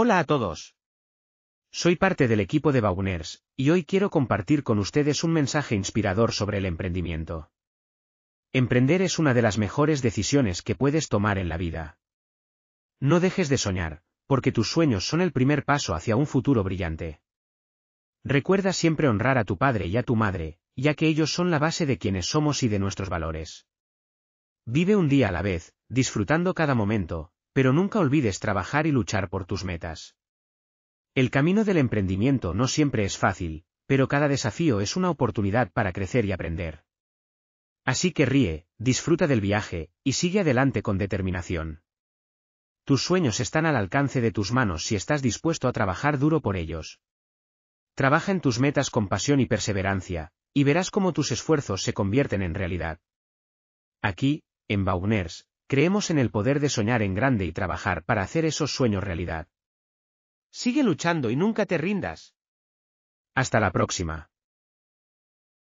Hola a todos. Soy parte del equipo de Bauners, y hoy quiero compartir con ustedes un mensaje inspirador sobre el emprendimiento. Emprender es una de las mejores decisiones que puedes tomar en la vida. No dejes de soñar, porque tus sueños son el primer paso hacia un futuro brillante. Recuerda siempre honrar a tu padre y a tu madre, ya que ellos son la base de quienes somos y de nuestros valores. Vive un día a la vez, disfrutando cada momento, pero nunca olvides trabajar y luchar por tus metas. El camino del emprendimiento no siempre es fácil, pero cada desafío es una oportunidad para crecer y aprender. Así que ríe, disfruta del viaje, y sigue adelante con determinación. Tus sueños están al alcance de tus manos si estás dispuesto a trabajar duro por ellos. Trabaja en tus metas con pasión y perseverancia, y verás cómo tus esfuerzos se convierten en realidad. Aquí, en Bauners, Creemos en el poder de soñar en grande y trabajar para hacer esos sueños realidad. Sigue luchando y nunca te rindas. Hasta la próxima.